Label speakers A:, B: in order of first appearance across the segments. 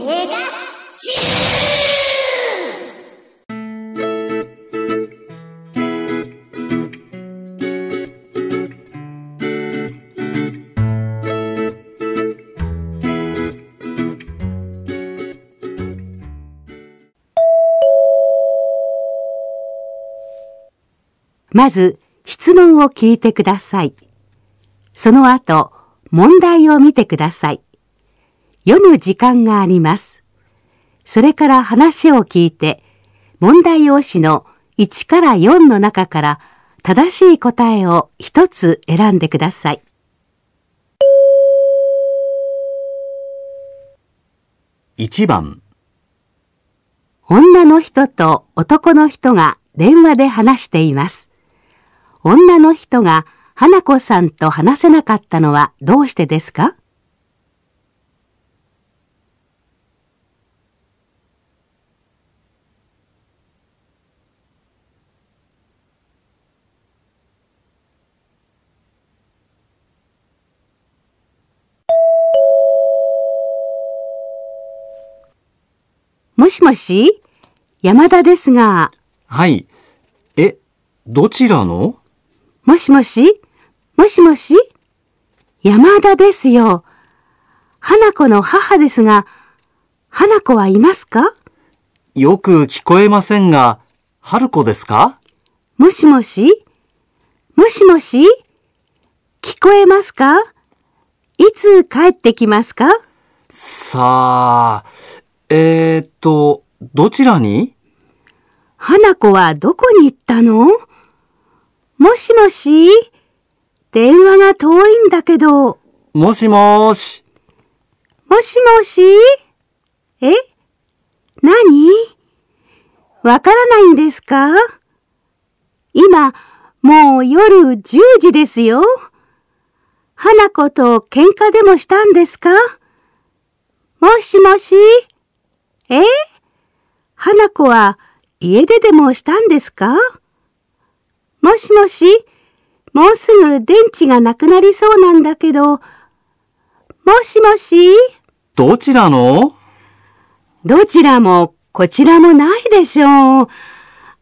A: れが
B: まず質問を聞いてください。その後、問題を見てください。読む時間があります。それから話を聞いて、問題用紙の1から4の中から正しい答えを1つ選んでください。
A: 1番
B: 女の人と男の人が電話で話しています。女の人が花子さんと話せなかったのはどうしてですかもしもし山田ですが。
A: はい。え、どちらの
B: もしもしもしもし山田ですよ。花子の母ですが、花子はいますか
A: よく聞こえませんが、春子ですかもしもしもしもし聞こえますか
B: いつ帰ってきますか
A: さあ、えー、っと、どちらに
B: 花子はどこに行ったのもしもし電話が遠いんだけど。もしもーし。もしもしえ何わからないんですか今、もう夜10時ですよ。花子と喧嘩でもしたんですかもしもしえ花子は家出でもしたんですかもしもし、もうすぐ電池がなくなりそうなんだけど、もしもし
A: どちらの
B: どちらもこちらもないでしょう。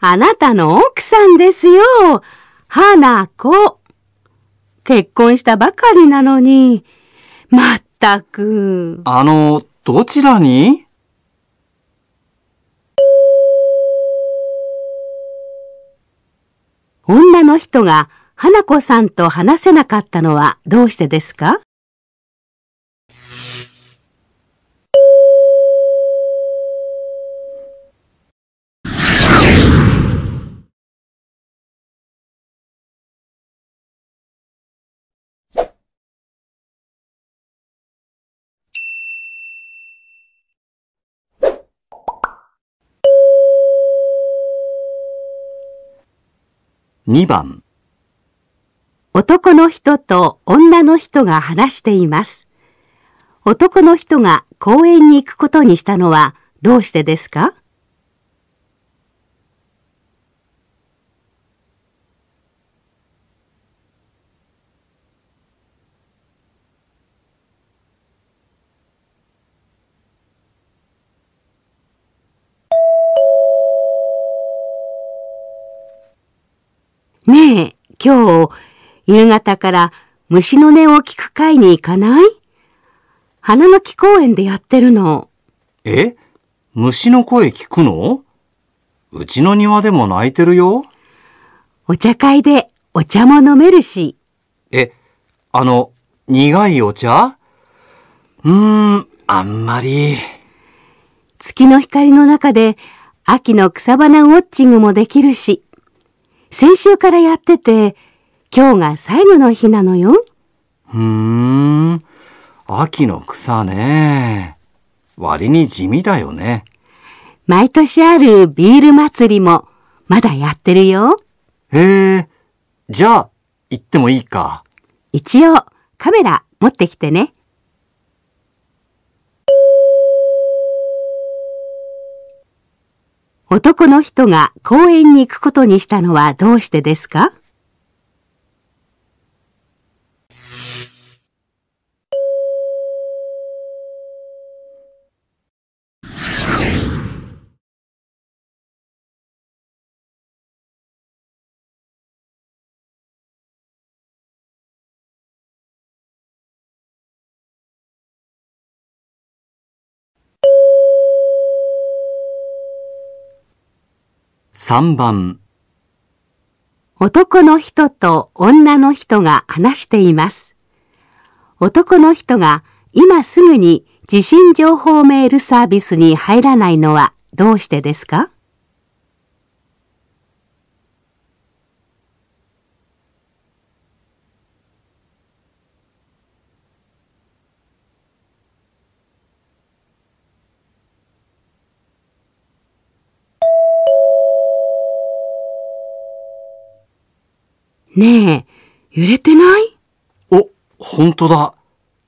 B: あなたの奥さんですよ。花子。結婚したばかりなのに、まったく。
A: あの、どちらに
B: 女の人が花子さんと話せなかったのはどうしてですか2番男の人と女の人が話しています。男の人が公園に行くことにしたのはどうしてですかねえ、今日、夕方から虫の音を聞く会に行かない花巻公園でやってるの。
A: え虫の声聞くのうちの庭でも泣いてるよ。お茶会でお茶も飲めるし。え、あの、苦いお茶うーん、あんまり。
B: 月の光の中で秋の草花ウォッチングもできるし。先週からやってて、今日が最後の日なのよ。ふー
A: ん、秋の草ね。割に地味だよね。毎年あるビール祭りも、まだやってるよ。へ
B: え、じゃあ、行ってもいいか。一応、カメラ持ってきてね。男の人が公園に行くことにしたのはどうしてですか
A: 3番
B: 男の人と女の人が話しています。男の人が今すぐに地震情報メールサービスに入らないのはどうしてですかねえ、揺れてないお、ほんとだ。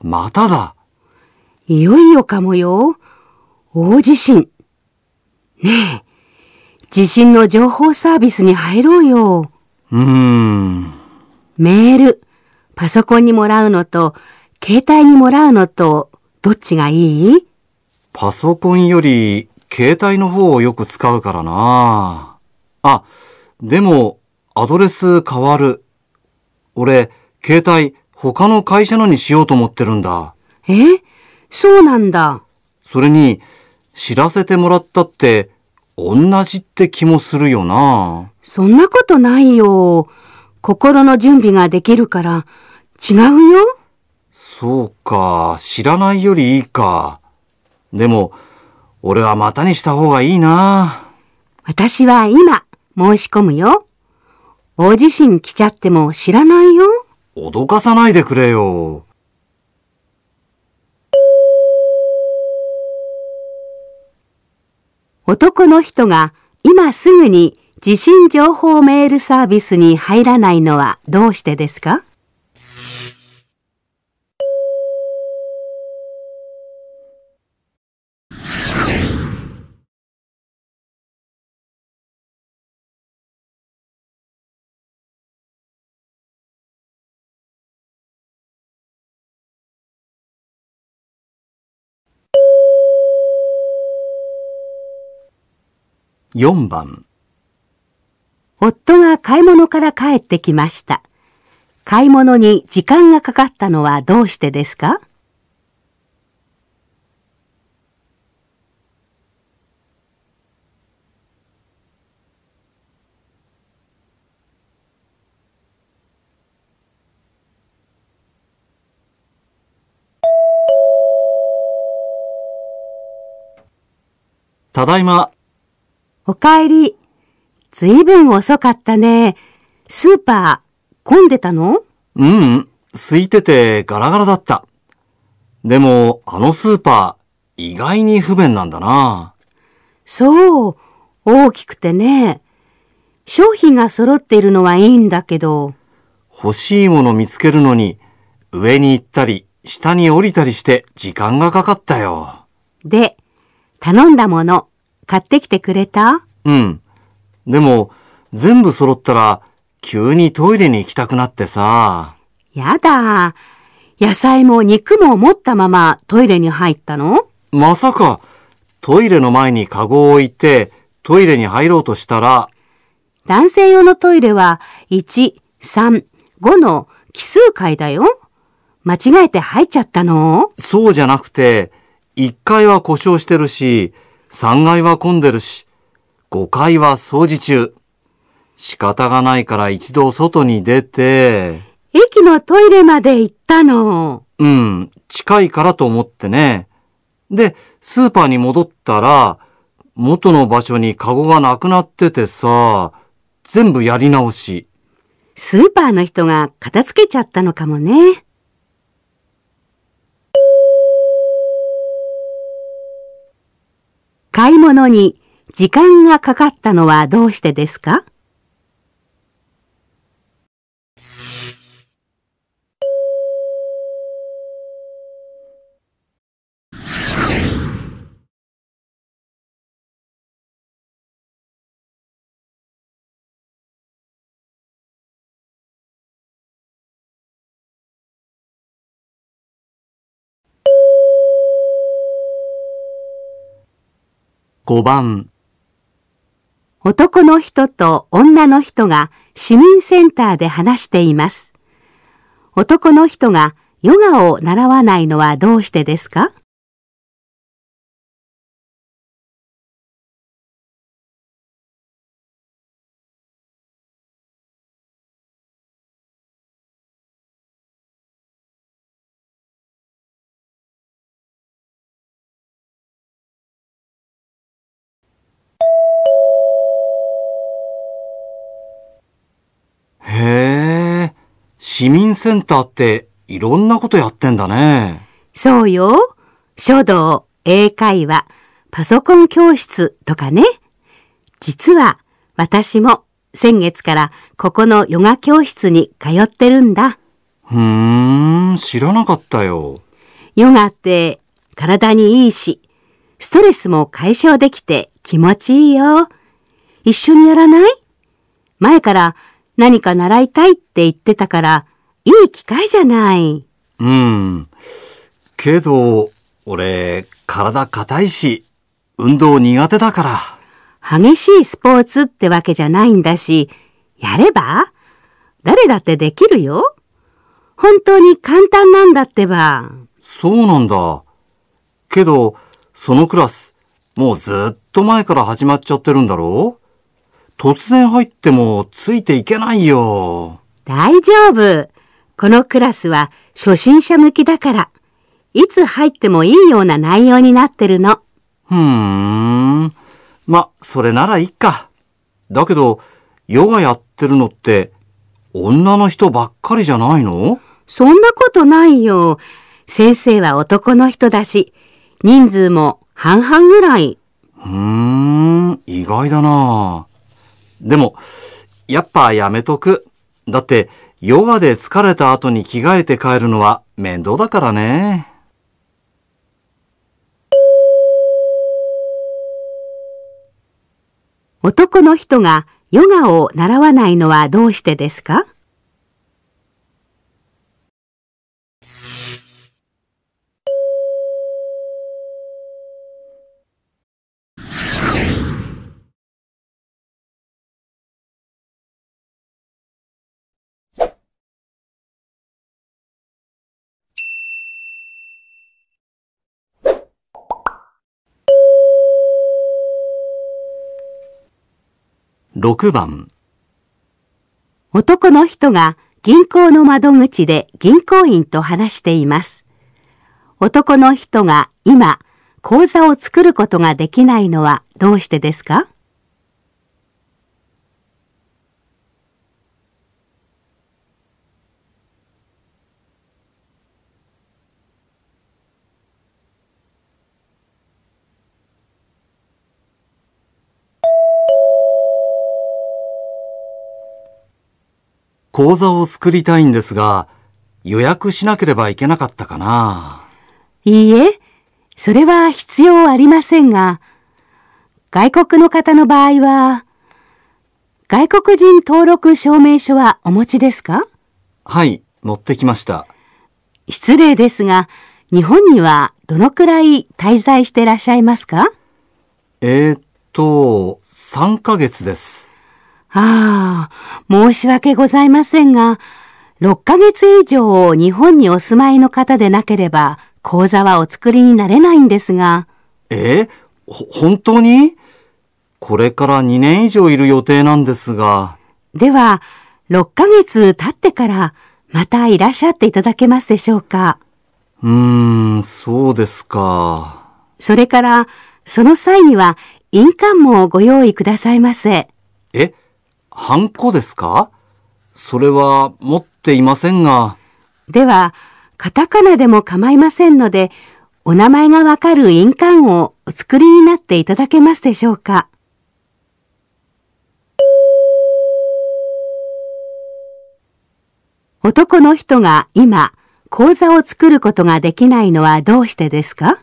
B: まただ。いよいよかもよ。大地震。ねえ、地震の情報サービスに入ろうよ。うーん。メール、パソコンにもらうのと、携帯にもらうのと、どっちがいい
A: パソコンより、携帯の方をよく使うからな。あ、でも、アドレス変わる。俺、携帯、他の会社のにしようと思ってるんだ。えそうなんだ。それに、知らせてもらったって、同じって気もするよな。そんなことないよ。
B: 心の準備ができるから、違うよ。
A: そうか、知らないよりいいか。でも、俺はまたにした方がいいな。私は今、申し込むよ。大
B: 地震来ちゃっても知らないよ。
A: 脅かさないでくれよ。
B: 男の人が今すぐに地震情報メールサービスに入らないのはどうしてですか
A: 4番
B: 夫が買い物から帰ってきました。買い物に時間がかかったのはどうしてですかただいまおかえり。ずいぶん遅かったね。スーパー、混んでたの
A: うん、空いててガラガラだった。でも、あのスーパー、意外に不便なんだな。
B: そう、大きくてね。商品が揃っているのはいいんだけど。
A: 欲しいもの見つけるのに、上に行ったり、下に降りたりして時間がかかったよ。で、頼んだもの、
B: 買ってきてくれた
A: うん。でも、全部揃ったら、急にトイレに行きたくなってさ。やだ。野菜も肉も持ったままトイレに入ったのまさか、トイレの前にカゴを置いて、トイレに入ろうとしたら、男性用のトイレは、
B: 1、3、5の奇数回だよ。間違えて入っちゃったの
A: そうじゃなくて、1階は故障してるし、3階は混んでるし、5階は掃除中。仕方がないから一度外に出て、
B: 駅のトイレまで行ったの。
A: うん、近いからと思ってね。で、スーパーに戻ったら、元の場所にカゴがなくなっててさ、全部やり直し。スーパーの人が片付けちゃったのかもね。
B: のに時間がかかったのはどうしてですか5番男の人と女の人が市民センターで話しています。男の人がヨガを習わな
A: いのはどうしてですか市民センターっていろんなことやってんだね。
B: そうよ。書道、英会話、パソコン教室とかね。実は私も先月からここのヨガ教室に通ってるんだ。
A: ふーん、知らなかったよ。
B: ヨガって体にいいし、ストレスも解消できて気持ちいいよ。一緒にやらない前から何か習いたいって言ってたから、いい機会じゃない。
A: うん。けど、俺、体硬いし、運動苦手だから。激しいスポーツってわけじゃないんだし、やれば
B: 誰だってできるよ。本当に簡単なんだってば。
A: そうなんだ。けど、そのクラス、もうずっと前から始まっちゃってるんだろう突然入ってもついていけないよ。大丈夫。このクラスは初心者向きだから、いつ入ってもいいような内容になってるの。ふーん。ま、それならいいか。だけど、ヨガやってるのって、女の人ばっかりじゃないのそんなことないよ。先
B: 生は男の人だし、人数も半々ぐらい。
A: ふーん、意外だな。でも、やっぱやめとく。だって、ヨガで疲れた後に着替えて帰るのは面倒だからね。
B: 男の人がヨガを習わないのはどうしてですか
A: 6番
B: 男の人が銀行の窓口で銀行員と話しています。男の人が今、口座を作ることができないのはどうしてですか
A: 講座を作りたいんですが、予約しなければいけなかったかな。
B: いいえ、それは必要ありませんが、外国の方の場合は、外国人登録証明書はお持ちですか
A: はい、持ってきました。
B: 失礼ですが、日本にはどのくらい滞在してらっしゃいますか
A: えー、っと、3ヶ月です。
B: ああ、申し訳ございませんが、6ヶ月以上日本にお住まいの方でなければ、講座はお作りになれないんですが。
A: え本当にこれから2年以上いる予定なんですが。
B: では、6ヶ月経ってから、またいらっしゃっていただけますでしょうか。うーん、そうですか。それから、その際には、印鑑もご用意くださいませ。
A: えハンコですかそれは持っていませんが。
B: では、カタカナでも構いませんので、お名前がわかる印鑑をお作りになっていただけますでしょうか。男の人が今、講座を作ることができないのはどうしてですか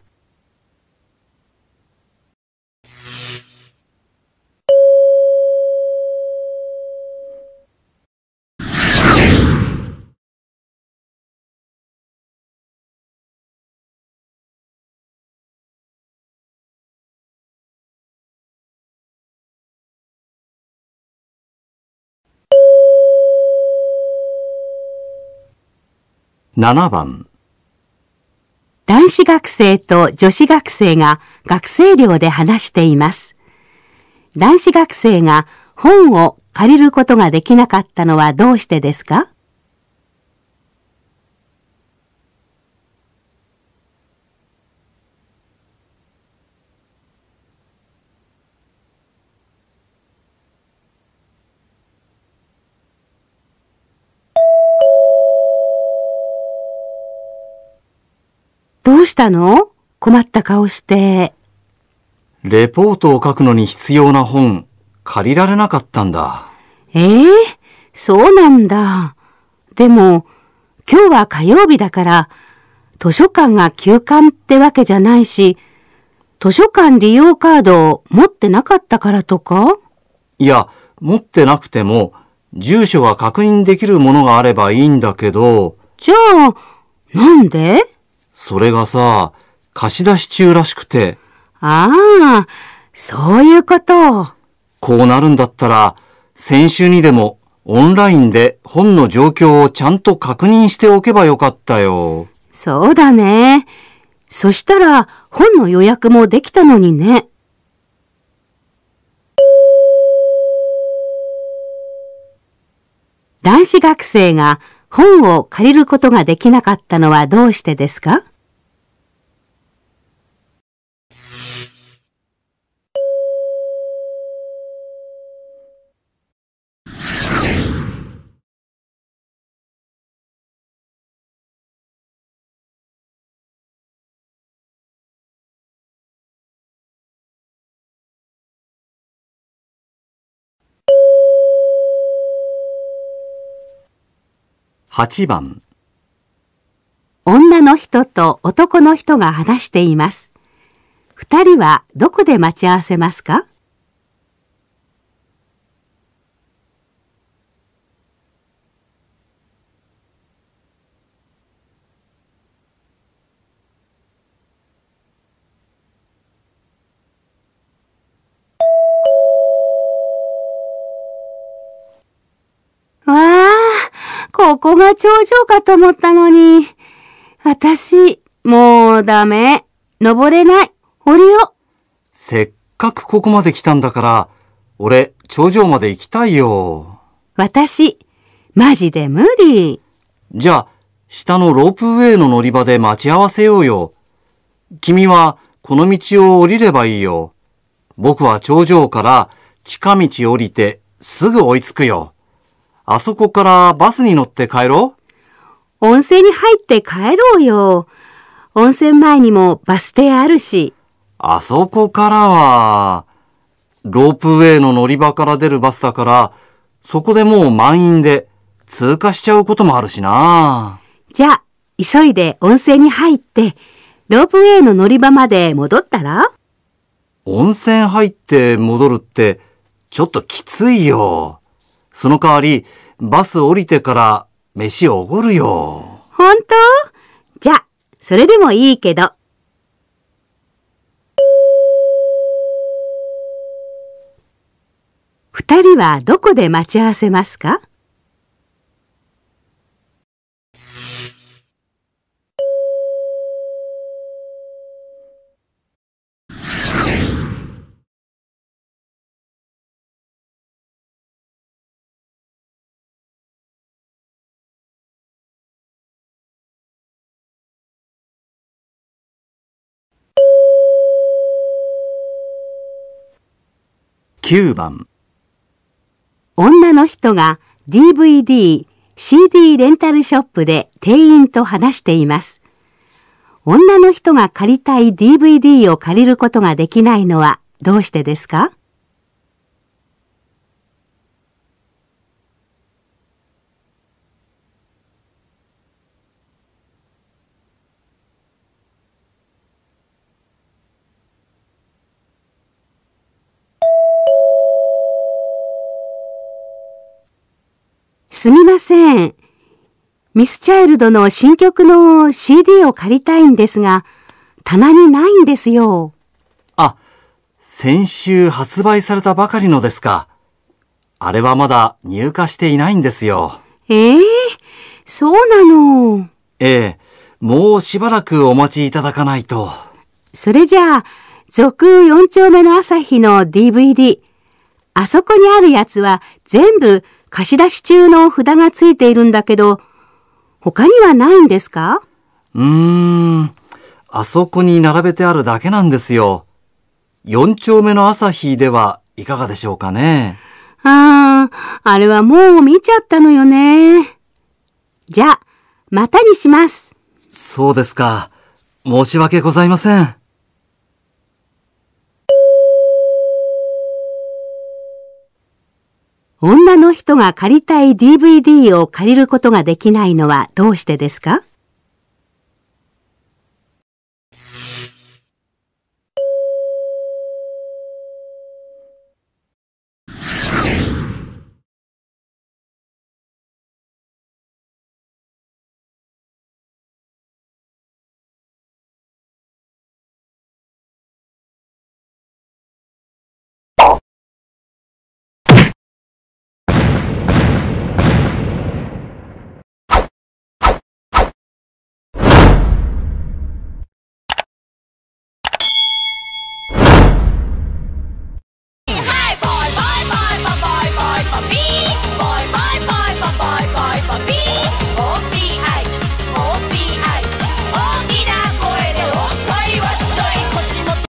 A: 7番
B: 男子学生と女子学生が学生寮で話しています。男子学生が本を借りることができなかったのはどうしてですかどうしたの困った顔して。
A: レポートを書くのに必要な本、借りられなかったんだ。
B: ええー、そうなんだ。でも、今日は火曜日だから、図書館が休館ってわけじゃないし、図書館利用カードを持ってなかったからとか
A: いや、持ってなくても、住所が確認できるものがあればいいんだけど。じゃあ、なんでそれがさ、貸し出し中らしくて。ああ、そういうことこうなるんだったら、先週にでもオンラインで本の状況をちゃんと確認しておけばよかったよ。
B: そうだね。そしたら本の予約もできたのにね。男子学生が本を借りることができなかったのはどうしてですか8番女の人と男の人が話しています。二人はどこで待ち合わせますかここが頂上かと思ったのに。私、もうダメ。登れない。降りよ。
A: せっかくここまで来たんだから、俺、頂上まで行きたいよ。私、マジで無理。じゃあ、下のロープウェイの乗り場で待ち合わせようよ。君は、この道を降りればいいよ。僕は頂上から、近道降りて、すぐ追いつくよ。あそこからバスに乗って帰ろう。温泉に入って帰ろうよ。
B: 温泉前にもバス停あるし。
A: あそこからは、ロープウェイの乗り場から出るバスだから、そこでもう満員で通過しちゃうこともあるしな。じゃあ、急いで温泉に入って、
B: ロープウェイの乗り場まで戻ったら
A: 温泉入って戻るって、ちょっときついよ。その代わり、バス降りてから飯をおごるよ。本当じゃ、それでも
B: いいけど。二人はどこで待ち合わせますか9番女の人が DVD、CD レンタルショップで店員と話しています。女の人が借りたい DVD を借りることができないのはどうしてですかすみません。ミスチャイルドの新曲の CD を借りたいんですが、棚にないんですよ。
A: あ、先週発売されたばかりのですか。あれはまだ入荷していないんですよ。ええー、そうなの。ええ、もうしばらくお待ちいただかないと。
B: それじゃあ、続4丁目の朝日の DVD。あそこにあるやつは全部貸し出し中の札がついているんだけど、他にはないんですか
A: うーん、あそこに並べてあるだけなんですよ。4丁目の朝日ではいかがでしょうかね。
B: ああ、あれはもう見ちゃったのよ
A: ね。じゃあ、またにします。そうですか。申し訳ございません。
B: 女の人が借りたい DVD を借りることができないのはどうしてですか